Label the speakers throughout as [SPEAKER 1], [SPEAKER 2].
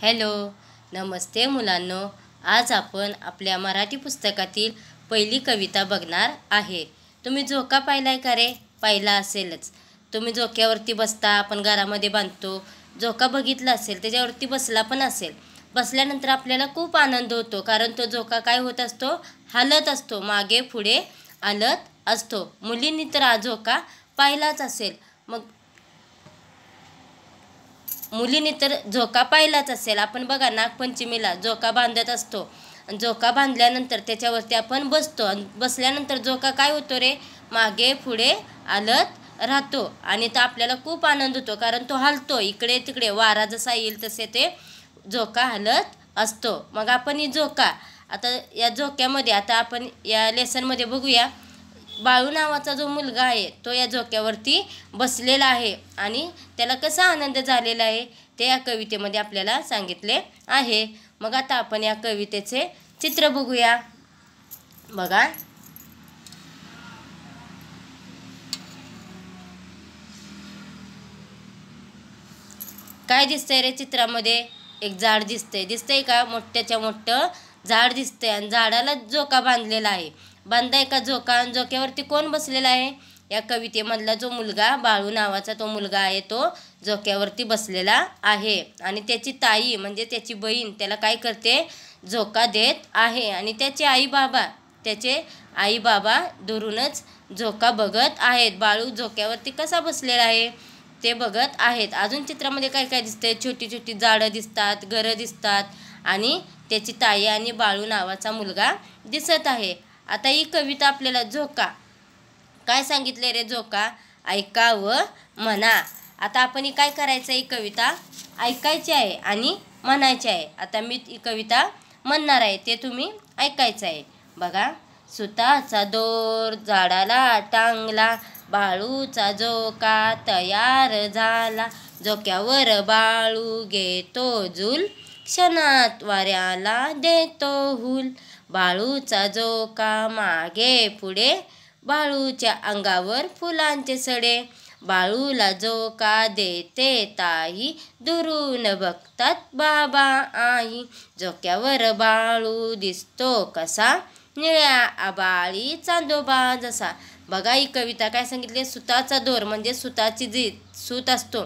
[SPEAKER 1] hello नमस्ते मुलांनो आज आपण आपल्या मराठी पुस्तकातील पहिली कविता बघणार आहे तुम्ही झोका पाहिला आहे का रे पाहिला असेलच तुम्ही झोक्यावरती बसता आपण घरामध्ये बांधतो झोका बघितला असेल त्याच्यावरती बसला पण असेल बसल्यानंतर आपल्याला खूप आनंद होतो कारण तो झोका काय होत असतो हलत असतो मागे पुढे हलत असतो मुलींनी तर हा झोका पाहिलाच असेल मग मुलीने तर झोका पाहिलाच असेल आपण बघा नागपंचमीला झोका बांधत असतो झोका बांधल्यानंतर त्याच्यावरती आपण बसतो आणि बसल्यानंतर झोका काय होतो रे मागे पुढे आलत राहतो आणि तर आपल्याला खूप आनंद होतो कारण तो हलतो इकडे तिकडे वारा जसा येईल तसे ते झोका हलत असतो मग आपण ही झोका आता या झोक्यामध्ये आता आपण या लेसनमध्ये बघूया बाळू नावाचा जो मुलगा आहे तो या झोक्यावरती बसलेला आहे आणि त्याला कसा आनंद झालेला आहे ते या कवितेमध्ये आपल्याला सांगितले आहे मग आता आपण या कवितेचे चित्र बघूया बघा काय दिसतंय रे चित्रामध्ये एक झाड दिसतंय दिसतंय का मोठ्याच्या मोठं झाड दिसतंय आणि झाडाला झोका बांधलेला आहे बांधाय का झोका आणि झोक्यावरती कोण बसलेला आहे या कवितेमधला जो मुलगा बाळू नावाचा तो मुलगा आहे तो झोक्यावरती बसलेला आहे आणि त्याची ताई म्हणजे त्याची बहीण त्याला काय करते झोका देत आहे आणि त्याचे आई बाबा त्याचे आई बाबा दुरूनच झोका बघत आहेत बाळू झोक्यावरती कसा बसलेला आहे ते बघत आहेत अजून चित्रामध्ये काय काय दिसतंय छोटी छोटी झाडं दिसतात घरं दिसतात आणि त्याची ताई आणि बाळू नावाचा मुलगा दिसत आहे आता ही कविता आपल्याला झोका काय सांगितले रे झोका ऐका व म्हणा आता आपण ही काय करायचं ही कविता ऐकायची आहे आणि म्हणायची आहे आता मी ही कविता म्हणणार आहे ते तुम्ही ऐकायचं आहे बघा सुताचा दोर झाडाला टांगला बाळूचा झोका तयार झाला झोक्यावर बाळू घेतो झुल क्षणात वाऱ्याला देतो हुल बाळूचा जो का मागे पुढे बाळूच्या अंगावर फुलांचे सडे बाळूला जो का देते ताई दुरून बघतात बाबा आई जोक्यावर बाळू दिसतो कसा निळ्या आबाळी चांदोबा जसा बघा ही कविता काय सांगितले सुताचा दोर म्हणजे सुताची जी सूत असतो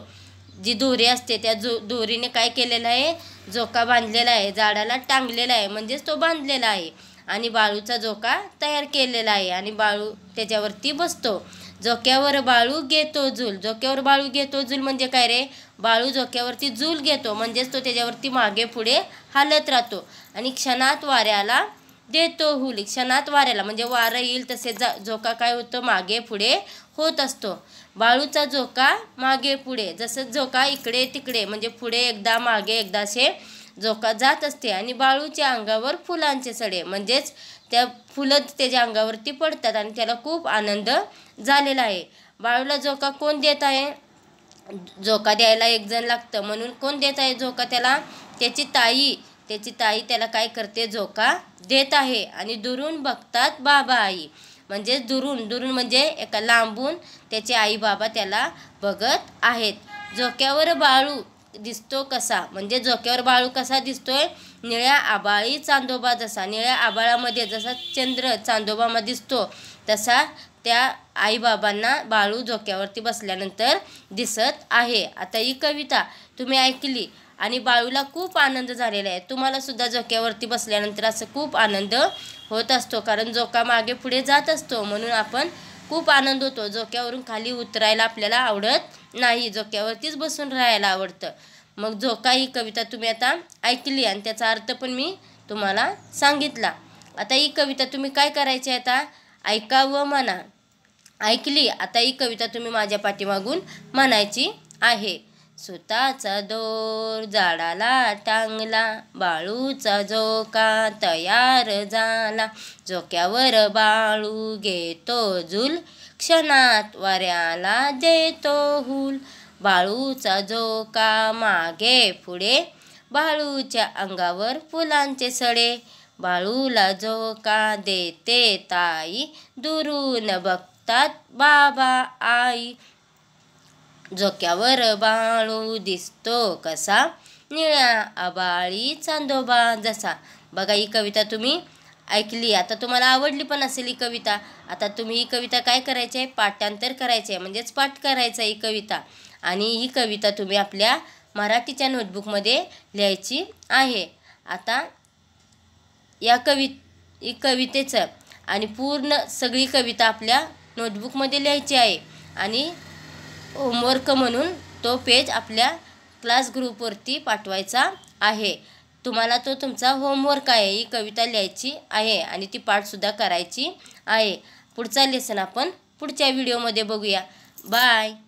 [SPEAKER 1] जी दोरी असते त्या जो दोरीने काय केलेलं आहे झोका बांधलेला आहे झाडाला टांगलेला आहे म्हणजेच तो बांधलेला आहे आणि बाळूचा झोका तयार केलेला आहे आणि बाळू त्याच्यावरती बसतो झोक्यावर बाळू घेतो झूल झोक्यावर बाळू घेतो झूल म्हणजे काय रे बाळू झोक्यावरती झूल घेतो म्हणजेच तो त्याच्यावरती मागे पुढे हालत राहतो आणि क्षणात वाऱ्याला देतो हुल क्षणात वाऱ्याला म्हणजे वारं येईल तसे जा झोका काय होतो मागे पुढे होत असतो वाळूचा झोका मागे पुढे जसं झोका इकडे तिकडे म्हणजे पुढे एकदा मागे एकदा असे झोका जात असते आणि बाळूच्या अंगावर फुलांचे सडे म्हणजेच त्या फुलं त्याच्या अंगावरती पडतात आणि त्याला खूप आनंद झालेला आहे बाळूला झोका कोण देत आहे झोका द्यायला एक जण लागतं म्हणून कोण देत आहे झोका त्याला त्याची ताई त्याची ताई त्याला काय करते झोका देत आहे आणि दुरून बघतात बाबा आई म्हणजेच दुरून दुरून म्हणजे एका लांबून त्याचे आई बाबा त्याला बघत आहेत झोक्यावर बाळू दिसतो कसा म्हणजे झोक्यावर बाळू कसा दिसतोय निळ्या आबाळी चांदोबा जसा निळ्या आबाळामध्ये जसा चंद्र चांदोबामध्ये दिसतो तसा त्या आईबाबांना बाळू झोक्यावरती बसल्यानंतर दिसत आहे आता ही कविता तुम्ही ऐकली आणि बाळूला खूप आनंद झालेला आहे तुम्हाला सुद्धा झोक्यावरती बसल्यानंतर असं खूप आनंद होत असतो कारण झोका मागे पुढे जात असतो म्हणून आपण खूप आनंद होतो झोक्यावरून खाली उतरायला आपल्याला आवडत नाही झोक्यावरतीच बसून राहायला आवडतं मग झोका ही कविता तुम्ही आता ऐकली आणि त्याचा अर्थ पण मी तुम्हाला सांगितला आता ही कविता तुम्ही काय करायची आता ऐका व म्हणा ऐकली आता ही कविता तुम्ही माझ्या पाठीमागून म्हणायची आहे सुताचा दोर झाडाला टांगला बाळूचा झोका तयार झाला झोक्यावर बाळू घेतो झुल क्षणात वाऱ्याला देतो हुल बाळूचा झोका मागे पुढे बाळूच्या अंगावर फुलांचे सडे बाळूला झोका देते ताई दुरून बघतात बाबा आई झोक्यावर बाळू दिसतो कसा निळ्या आबाळी चांदोबा जसा बघा ही कविता तुम्ही ऐकली आता तुम्हाला आवडली पण असेल ही कविता आता तुम्ही ही कविता काय करायची आहे पाठांतर करायचे आहे म्हणजेच पाठ करायचा ही कविता आणि ही कविता तुम्ही आपल्या मराठीच्या नोटबुकमध्ये लिहायची आहे आता या कवि ही कवितेचं आणि पूर्ण सगळी कविता आपल्या नोटबुकमध्ये लिहायची आहे आणि होमवर्क म्हणून तो पेज आपल्या क्लास ग्रुपवरती पाठवायचा आहे तुम्हाला तो तुमचा होमवर्क आहे ही कविता लिहायची आहे आणि ती पाठसुद्धा करायची आहे पुढचा लेसन आपण पुढच्या व्हिडिओमध्ये बघूया बाय